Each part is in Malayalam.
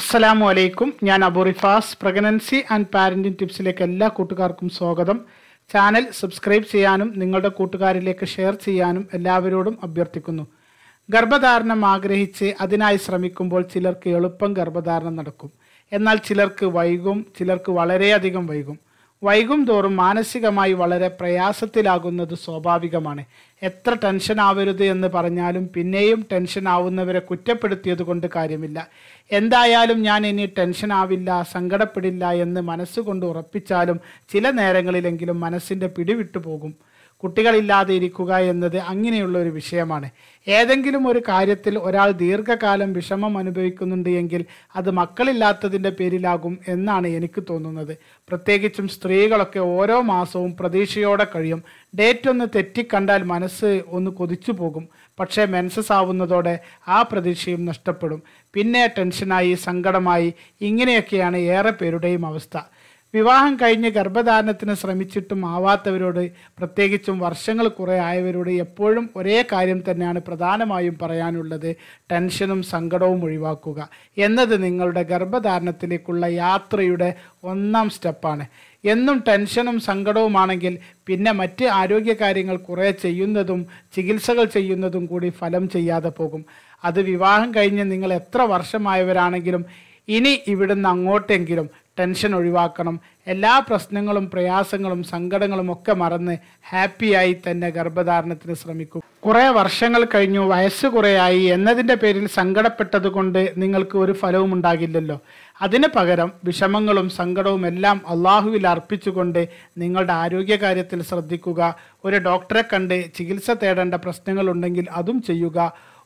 അസ്സലാമു അലൈക്കും ഞാൻ അബുറിഫാസ് പ്രഗ്നൻസി ആൻഡ് പാരൻറ്റിംഗ് ടിപ്സിലേക്ക് എല്ലാ കൂട്ടുകാർക്കും സ്വാഗതം ചാനൽ സബ്സ്ക്രൈബ് ചെയ്യാനും നിങ്ങളുടെ കൂട്ടുകാരിലേക്ക് ഷെയർ ചെയ്യാനും എല്ലാവരോടും അഭ്യർത്ഥിക്കുന്നു ഗർഭധാരണം ആഗ്രഹിച്ച് അതിനായി ശ്രമിക്കുമ്പോൾ ചിലർക്ക് എളുപ്പം ഗർഭധാരണം നടക്കും എന്നാൽ ചിലർക്ക് വൈകും ചിലർക്ക് വളരെയധികം വൈകും വൈകും തോറും മാനസികമായി വളരെ പ്രയാസത്തിലാകുന്നത് സ്വാഭാവികമാണ് എത്ര ടെൻഷൻ ആവരുത് എന്ന് പറഞ്ഞാലും പിന്നെയും ടെൻഷൻ ആവുന്നവരെ കുറ്റപ്പെടുത്തിയത് കൊണ്ട് കാര്യമില്ല എന്തായാലും ഞാൻ ഇനി ടെൻഷൻ ആവില്ല സങ്കടപ്പെടില്ല എന്ന് മനസ്സുകൊണ്ട് ഉറപ്പിച്ചാലും ചില നേരങ്ങളിലെങ്കിലും മനസ്സിൻ്റെ പിടിവിട്ടു പോകും കുട്ടികളില്ലാതെ ഇരിക്കുക എന്നത് അങ്ങനെയുള്ള ഒരു വിഷയമാണ് ഏതെങ്കിലും ഒരു കാര്യത്തിൽ ഒരാൾ ദീർഘകാലം വിഷമം അനുഭവിക്കുന്നുണ്ട് എങ്കിൽ അത് മക്കളില്ലാത്തതിൻ്റെ പേരിലാകും എന്നാണ് എനിക്ക് തോന്നുന്നത് പ്രത്യേകിച്ചും സ്ത്രീകളൊക്കെ ഓരോ മാസവും പ്രതീക്ഷയോടെ കഴിയും ഡേറ്റ് ഒന്ന് തെറ്റിക്കണ്ടാൽ മനസ്സ് ഒന്ന് കൊതിച്ചു പോകും പക്ഷേ മെൻസസ് ആവുന്നതോടെ ആ പ്രതീക്ഷയും നഷ്ടപ്പെടും പിന്നെ ടെൻഷനായി സങ്കടമായി ഇങ്ങനെയൊക്കെയാണ് ഏറെ പേരുടെയും അവസ്ഥ വിവാഹം കഴിഞ്ഞ് ഗർഭധാരണത്തിന് ശ്രമിച്ചിട്ടും ആവാത്തവരോട് പ്രത്യേകിച്ചും വർഷങ്ങൾ കുറേ ആയവരോട് എപ്പോഴും ഒരേ കാര്യം തന്നെയാണ് പ്രധാനമായും പറയാനുള്ളത് ടെൻഷനും സങ്കടവും ഒഴിവാക്കുക എന്നത് നിങ്ങളുടെ ഗർഭധാരണത്തിലേക്കുള്ള യാത്രയുടെ ഒന്നാം സ്റ്റെപ്പാണ് എന്നും ടെൻഷനും സങ്കടവുമാണെങ്കിൽ പിന്നെ മറ്റ് ആരോഗ്യകാര്യങ്ങൾ കുറേ ചെയ്യുന്നതും ചികിത്സകൾ ചെയ്യുന്നതും കൂടി ഫലം ചെയ്യാതെ പോകും അത് വിവാഹം കഴിഞ്ഞ് നിങ്ങൾ എത്ര വർഷമായവരാണെങ്കിലും ഇനി ഇവിടുന്ന് അങ്ങോട്ടെങ്കിലും ടെൻഷൻ ഒഴിവാക്കണം എല്ലാ പ്രശ്നങ്ങളും പ്രയാസങ്ങളും സങ്കടങ്ങളും ഒക്കെ മറന്ന് ഹാപ്പിയായി തന്നെ ഗർഭധാരണത്തിന് ശ്രമിക്കും കുറേ വർഷങ്ങൾ കഴിഞ്ഞു വയസ്സ് കുറേയായി എന്നതിൻ്റെ പേരിൽ സങ്കടപ്പെട്ടത് കൊണ്ട് നിങ്ങൾക്ക് ഒരു ഫലവും ഉണ്ടാകില്ലല്ലോ അതിന് പകരം വിഷമങ്ങളും സങ്കടവും എല്ലാം അള്ളാഹുവിൽ അർപ്പിച്ചുകൊണ്ട് നിങ്ങളുടെ ആരോഗ്യകാര്യത്തിൽ ശ്രദ്ധിക്കുക ഒരു ഡോക്ടറെ കണ്ട് ചികിത്സ തേടേണ്ട പ്രശ്നങ്ങളുണ്ടെങ്കിൽ അതും ചെയ്യുക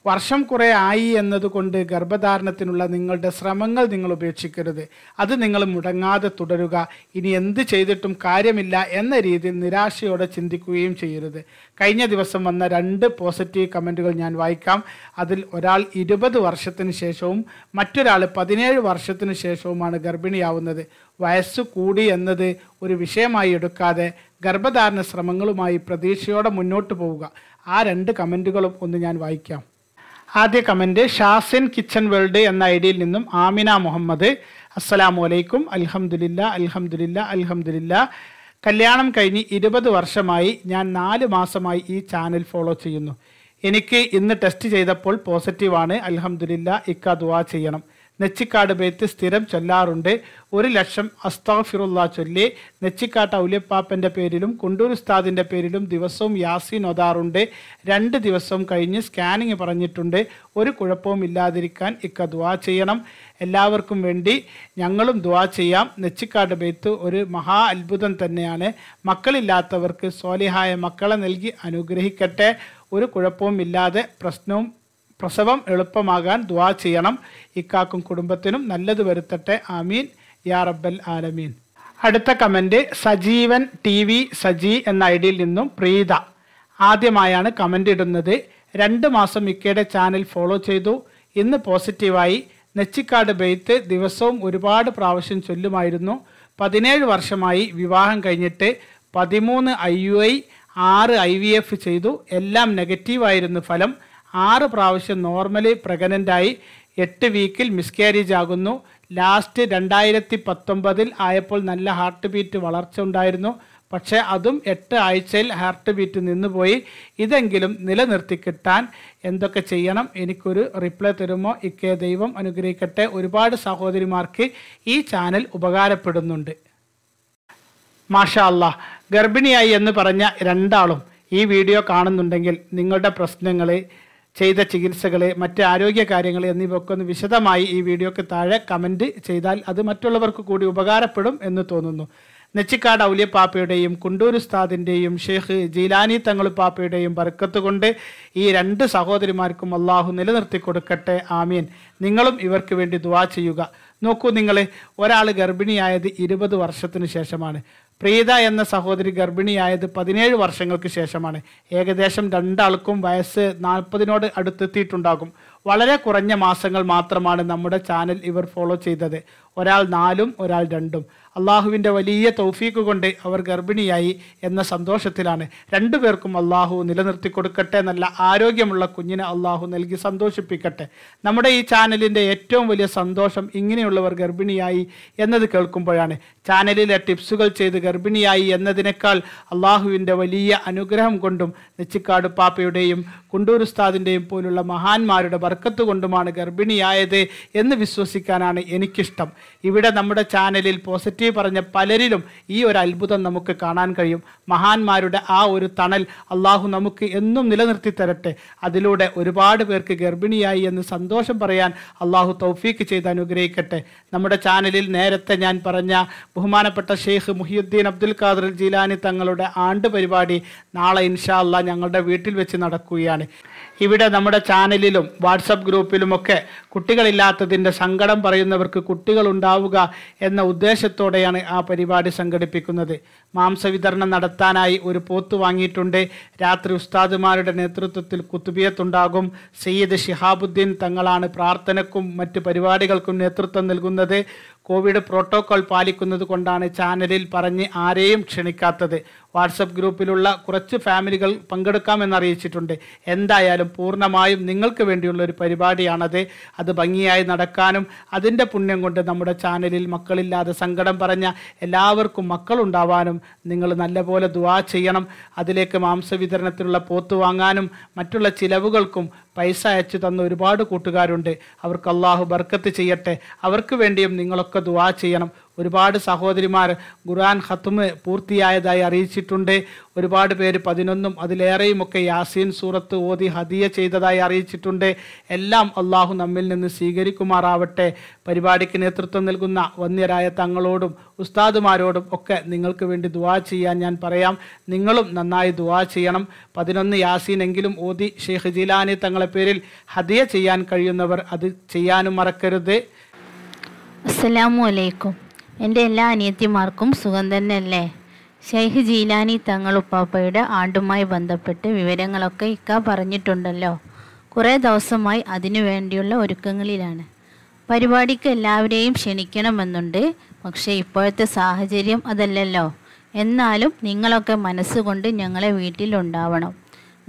വർഷം കുറേ ആയി എന്നതുകൊണ്ട് ഗർഭധാരണത്തിനുള്ള നിങ്ങളുടെ ശ്രമങ്ങൾ നിങ്ങൾ ഉപേക്ഷിക്കരുത് അത് നിങ്ങൾ മുടങ്ങാതെ തുടരുക ഇനി എന്ത് ചെയ്തിട്ടും കാര്യമില്ല എന്ന രീതിയിൽ നിരാശയോടെ ചിന്തിക്കുകയും ചെയ്യരുത് കഴിഞ്ഞ ദിവസം വന്ന രണ്ട് പോസിറ്റീവ് കമൻറ്റുകൾ ഞാൻ വായിക്കാം അതിൽ ഒരാൾ ഇരുപത് വർഷത്തിന് ശേഷവും മറ്റൊരാൾ പതിനേഴ് വർഷത്തിന് ശേഷവുമാണ് ഗർഭിണിയാവുന്നത് വയസ്സ് കൂടി എന്നത് ഒരു വിഷയമായി എടുക്കാതെ ഗർഭധാരണ ശ്രമങ്ങളുമായി പ്രതീക്ഷയോടെ മുന്നോട്ട് പോവുക ആ രണ്ട് കമൻറ്റുകളും ഒന്ന് ഞാൻ വായിക്കാം ആദ്യ കമൻറ്റ് ഷാസിൻ കിച്ചൺ വേൾഡ് എന്ന ഐ ഡിയിൽ നിന്നും ആമിന മുഹമ്മദ് അസ്സലാമു അലൈക്കും അൽഹമുല്ല അൽഹമുല്ല അൽഹമുല്ല കല്യാണം കഴിഞ്ഞ് ഇരുപത് വർഷമായി ഞാൻ നാല് മാസമായി ഈ ചാനൽ ഫോളോ ചെയ്യുന്നു എനിക്ക് ഇന്ന് ടെസ്റ്റ് ചെയ്തപ്പോൾ പോസിറ്റീവാണ് അൽഹമുല്ല ഇക്ക ദുവാ ചെയ്യണം നെച്ചിക്കാട് ബേത്ത് സ്ഥിരം ചൊല്ലാറുണ്ട് ഒരു ലക്ഷം അസ്താഫിറുള്ള ചൊല്ലി നെച്ചിക്കാട്ട് ഔലിയപ്പാപ്പൻ്റെ പേരിലും കുണ്ടൂർ ഉസ്താദിൻ്റെ പേരിലും ദിവസവും യാസീൻ ഒതാറുണ്ട് രണ്ട് ദിവസം കഴിഞ്ഞ് സ്കാനിങ് പറഞ്ഞിട്ടുണ്ട് ഒരു കുഴപ്പവും ഇല്ലാതിരിക്കാൻ ഇക്ക ദ്വാ ചെയ്യണം എല്ലാവർക്കും വേണ്ടി ഞങ്ങളും ദ്വാ ചെയ്യാം നെച്ചിക്കാട് ബേത്ത് ഒരു മഹാ അത്ഭുതം തന്നെയാണ് മക്കളില്ലാത്തവർക്ക് സോലിഹായ മക്കളെ നൽകി അനുഗ്രഹിക്കട്ടെ ഒരു കുഴപ്പവും ഇല്ലാതെ പ്രശ്നവും പ്രസവം എളുപ്പമാകാൻ ദ്വാ ചെയ്യണം ഇക്കാക്കും കുടുംബത്തിനും നല്ലത് വരുത്തട്ടെ ആമീൻ യാ റബ്ബൽ ആലമീൻ അടുത്ത comment Sajeevan T V Saji എന്ന ഐ ഡിയിൽ നിന്നും പ്രീത ആദ്യമായാണ് കമൻ്റ് ഇടുന്നത് രണ്ട് മാസം മിക്കയുടെ ചാനൽ ഫോളോ ചെയ്തു ഇന്ന് പോസിറ്റീവായി നെച്ചിക്കാട് ബെയ്ത്ത് ദിവസവും ഒരുപാട് പ്രാവശ്യം ചൊല്ലുമായിരുന്നു പതിനേഴ് വർഷമായി വിവാഹം കഴിഞ്ഞിട്ട് പതിമൂന്ന് ഐ യു ഐ ആറ് ഐ വി എഫ് ചെയ്തു എല്ലാം നെഗറ്റീവായിരുന്നു ഫലം ആറ് പ്രാവശ്യം നോർമലി പ്രഗ്നൻ്റായി എട്ട് വീക്കിൽ മിസ്കാരേജ് ആകുന്നു ലാസ്റ്റ് രണ്ടായിരത്തി പത്തൊമ്പതിൽ ആയപ്പോൾ നല്ല ഹാർട്ട് ബീറ്റ് വളർച്ച ഉണ്ടായിരുന്നു പക്ഷേ അതും എട്ട് ആഴ്ചയിൽ ഹാർട്ട് ബീറ്റ് നിന്നുപോയി ഇതെങ്കിലും നിലനിർത്തി കിട്ടാൻ എന്തൊക്കെ ചെയ്യണം എനിക്കൊരു റിപ്ലൈ തരുമോ ഇക്കേ ദൈവം അനുഗ്രഹിക്കട്ടെ ഒരുപാട് സഹോദരിമാർക്ക് ഈ ചാനൽ ഉപകാരപ്പെടുന്നുണ്ട് മാഷാ അല്ല ഗർഭിണിയായി എന്ന് പറഞ്ഞ രണ്ടാളും ഈ വീഡിയോ കാണുന്നുണ്ടെങ്കിൽ നിങ്ങളുടെ പ്രശ്നങ്ങൾ ചെയ്ത ചികിത്സകൾ മറ്റ് ആരോഗ്യ കാര്യങ്ങൾ എന്നിവയൊക്കെ ഒന്ന് വിശദമായി ഈ വീഡിയോക്ക് താഴെ കമൻറ്റ് ചെയ്താൽ അത് മറ്റുള്ളവർക്ക് കൂടി ഉപകാരപ്പെടും എന്ന് തോന്നുന്നു നെച്ചിക്കാട് ഔലിയ പാപ്പയുടെയും കുണ്ടൂർ ഉസ്താദിൻ്റെയും ഷെയ്ഖ് ജീലാനി തങ്ങൾ പാപ്പയുടെയും ബർക്കത്ത് കൊണ്ട് ഈ രണ്ട് സഹോദരിമാർക്കും അള്ളാഹു നിലനിർത്തി കൊടുക്കട്ടെ ആമീൻ നിങ്ങളും ഇവർക്ക് വേണ്ടി ദുവാ ചെയ്യുക നോക്കൂ നിങ്ങൾ ഒരാൾ ഗർഭിണിയായത് ഇരുപത് വർഷത്തിന് ശേഷമാണ് പ്രീത എന്ന സഹോദരി ഗർഭിണിയായത് പതിനേഴ് വർഷങ്ങൾക്ക് ശേഷമാണ് ഏകദേശം രണ്ടാൾക്കും വയസ്സ് നാൽപ്പതിനോട് അടുത്തെത്തിയിട്ടുണ്ടാകും വളരെ കുറഞ്ഞ മാസങ്ങൾ മാത്രമാണ് നമ്മുടെ ചാനൽ ഇവർ ഫോളോ ചെയ്തത് ഒരാൾ നാലും ഒരാൾ രണ്ടും അള്ളാഹുവിൻ്റെ വലിയ തൗഫീക്ക് കൊണ്ട് അവർ ഗർഭിണിയായി എന്ന സന്തോഷത്തിലാണ് രണ്ടു പേർക്കും അള്ളാഹു നിലനിർത്തി കൊടുക്കട്ടെ നല്ല ആരോഗ്യമുള്ള കുഞ്ഞിനെ അള്ളാഹു നൽകി സന്തോഷിപ്പിക്കട്ടെ നമ്മുടെ ഈ ചാനലിൻ്റെ ഏറ്റവും വലിയ സന്തോഷം ഇങ്ങനെയുള്ളവർ ഗർഭിണിയായി എന്നത് കേൾക്കുമ്പോഴാണ് ചാനലിലെ ടിപ്സുകൾ ചെയ്ത് ഗർഭിണിയായി എന്നതിനേക്കാൾ അള്ളാഹുവിൻ്റെ വലിയ അനുഗ്രഹം കൊണ്ടും നെച്ചിക്കാട് പാപ്പയുടെയും കുണ്ടൂർ ഉസ്താദിൻ്റെയും പോലുള്ള മഹാന്മാരുടെ വർക്കത്ത് കൊണ്ടുമാണ് ഗർഭിണിയായത് എന്ന് വിശ്വസിക്കാനാണ് എനിക്കിഷ്ടം ഇവിടെ നമ്മുടെ ചാനലിൽ പോസിറ്റീവ് നെഗറ്റീവ് പറഞ്ഞ പലരിലും ഈ ഒരു അത്ഭുതം നമുക്ക് കാണാൻ കഴിയും മഹാന്മാരുടെ ആ ഒരു തണൽ അള്ളാഹു നമുക്ക് എന്നും നിലനിർത്തി തരട്ടെ അതിലൂടെ ഒരുപാട് പേർക്ക് ഗർഭിണിയായി എന്ന് സന്തോഷം പറയാൻ അള്ളാഹു തൗഫീക്ക് ചെയ്ത് അനുഗ്രഹിക്കട്ടെ നമ്മുടെ ചാനലിൽ നേരത്തെ ഞാൻ പറഞ്ഞ ബഹുമാനപ്പെട്ട ഷെയ്ഖ് മുഹിയുദ്ദീൻ അബ്ദുൽ ഖാദർ ജീലാനി തങ്ങളുടെ ആണ്ട് പരിപാടി നാളെ ഇൻഷാ അല്ല ഞങ്ങളുടെ വീട്ടിൽ വെച്ച് നടക്കുകയാണ് ഇവിടെ നമ്മുടെ ചാനലിലും വാട്സപ്പ് ഗ്രൂപ്പിലുമൊക്കെ കുട്ടികളില്ലാത്തതിൻ്റെ സങ്കടം പറയുന്നവർക്ക് കുട്ടികൾ ഉണ്ടാവുക എന്ന ഉദ്ദേശത്തോടെ ലക്ഷ്യത്തോടെയാണ് ആ പരിപാടി സംഘടിപ്പിക്കുന്നത് മാംസവിതരണം നടത്താനായി ഒരു പോത്ത് വാങ്ങിയിട്ടുണ്ട് രാത്രി ഉസ്താദുമാരുടെ നേതൃത്വത്തിൽ കുത്തുബിയത്തുണ്ടാകും സയ്യിദ് ഷിഹാബുദ്ദീൻ തങ്ങളാണ് പ്രാർത്ഥനക്കും മറ്റ് പരിപാടികൾക്കും നേതൃത്വം നൽകുന്നത് കോവിഡ് പ്രോട്ടോകോൾ പാലിക്കുന്നത് കൊണ്ടാണ് ചാനലിൽ പറഞ്ഞ് ആരെയും ക്ഷണിക്കാത്തത് വാട്സപ്പ് ഗ്രൂപ്പിലുള്ള കുറച്ച് ഫാമിലികൾ പങ്കെടുക്കാമെന്നറിയിച്ചിട്ടുണ്ട് അറിയിച്ചിട്ടുണ്ട് എന്തായാലും പൂർണ്ണമായും നിങ്ങൾക്ക് വേണ്ടിയുള്ള ഒരു പരിപാടിയാണത് അത് ഭംഗിയായി നടക്കാനും അതിൻ്റെ പുണ്യം കൊണ്ട് നമ്മുടെ ചാനലിൽ മക്കളില്ലാതെ സങ്കടം പറഞ്ഞ എല്ലാവർക്കും മക്കളുണ്ടാവാനും നിങ്ങൾ നല്ലപോലെ ദുവാ ചെയ്യണം അതിലേക്ക് മാംസവിതരണത്തിനുള്ള പോത്ത് വാങ്ങാനും മറ്റുള്ള ചിലവുകൾക്കും പൈസ അയച്ചു തന്ന ഒരുപാട് കൂട്ടുകാരുണ്ട് അവർക്ക് അള്ളാഹു ബർക്കത്ത് ചെയ്യട്ടെ അവർക്ക് വേണ്ടിയും നിങ്ങളൊക്കെ ഒക്കെ ദുവാ ചെയ്യണം ഒരുപാട് സഹോദരിമാർ ഖുർആൻ ഹത്തുമ് പൂർത്തിയായതായി അറിയിച്ചിട്ടുണ്ട് ഒരുപാട് പേര് പതിനൊന്നും അതിലേറെയുമൊക്കെ യാസീൻ സൂറത്ത് ഓതി ഹദിയ ചെയ്തതായി അറിയിച്ചിട്ടുണ്ട് എല്ലാം അള്ളാഹു നമ്മിൽ നിന്ന് സ്വീകരിക്കുമാറാവട്ടെ പരിപാടിക്ക് നേതൃത്വം നൽകുന്ന വന്യരായ തങ്ങളോടും ഉസ്താദുമാരോടും ഒക്കെ നിങ്ങൾക്ക് വേണ്ടി ദുവാ ചെയ്യാൻ ഞാൻ പറയാം നിങ്ങളും നന്നായി ദുവാ ചെയ്യണം പതിനൊന്ന് യാസീനെങ്കിലും ഓതി ഷെയ്ഖ് ജിലാനി തങ്ങളെ പേരിൽ ഹദിയ ചെയ്യാൻ കഴിയുന്നവർ അത് ചെയ്യാനും മറക്കരുത് അസ്സലാമു അലൈക്കും എൻ്റെ എല്ലാ അനിയത്തിമാർക്കും സുഖം അല്ലേ ഷെയ്ഖ് ജീലാനി തങ്ങൾ ഉപ്പാപ്പയുടെ ആണ്ടുമായി ബന്ധപ്പെട്ട് വിവരങ്ങളൊക്കെ ഇക്ക പറഞ്ഞിട്ടുണ്ടല്ലോ കുറേ ദിവസമായി അതിനു വേണ്ടിയുള്ള ഒരുക്കങ്ങളിലാണ് പരിപാടിക്ക് എല്ലാവരെയും ക്ഷണിക്കണമെന്നുണ്ട് പക്ഷേ ഇപ്പോഴത്തെ സാഹചര്യം അതല്ലല്ലോ എന്നാലും നിങ്ങളൊക്കെ മനസ്സുകൊണ്ട് ഞങ്ങളെ വീട്ടിലുണ്ടാവണം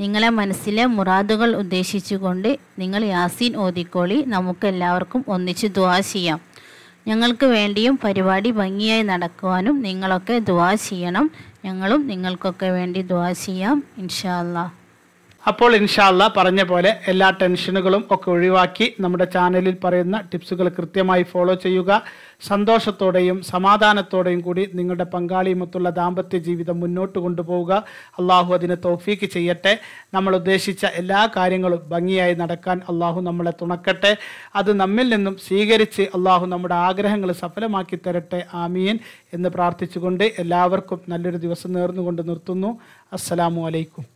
നിങ്ങളെ മനസ്സിലെ മുറാദുകൾ ഉദ്ദേശിച്ചുകൊണ്ട് നിങ്ങൾ യാസീൻ ഓതിക്കോളി നമുക്കെല്ലാവർക്കും ഒന്നിച്ച് ദുവാ ചെയ്യാം ഞങ്ങൾക്ക് വേണ്ടിയും പരിപാടി ഭംഗിയായി നടക്കുവാനും നിങ്ങളൊക്കെ ദുവാ ചെയ്യണം ഞങ്ങളും നിങ്ങൾക്കൊക്കെ വേണ്ടി ദുവാ ചെയ്യാം ഇൻഷാ അപ്പോൾ ഇൻഷാല്ല പറഞ്ഞ പോലെ എല്ലാ ടെൻഷനുകളും ഒക്കെ ഒഴിവാക്കി നമ്മുടെ ചാനലിൽ പറയുന്ന ടിപ്സുകൾ കൃത്യമായി ഫോളോ ചെയ്യുക സന്തോഷത്തോടെയും സമാധാനത്തോടെയും കൂടി നിങ്ങളുടെ പങ്കാളിയുമൊത്തുള്ള ദാമ്പത്യ ജീവിതം മുന്നോട്ട് കൊണ്ടുപോവുക അള്ളാഹു അതിനെ തോഫീക്ക് ചെയ്യട്ടെ നമ്മൾ ഉദ്ദേശിച്ച എല്ലാ കാര്യങ്ങളും ഭംഗിയായി നടക്കാൻ അള്ളാഹു നമ്മളെ തുണക്കട്ടെ അത് നമ്മിൽ നിന്നും സ്വീകരിച്ച് അള്ളാഹു നമ്മുടെ ആഗ്രഹങ്ങൾ സഫലമാക്കി തരട്ടെ ആമീൻ എന്ന് പ്രാർത്ഥിച്ചുകൊണ്ട് എല്ലാവർക്കും നല്ലൊരു ദിവസം നേർന്നുകൊണ്ട് നിർത്തുന്നു അസ്സലാമു അലൈക്കും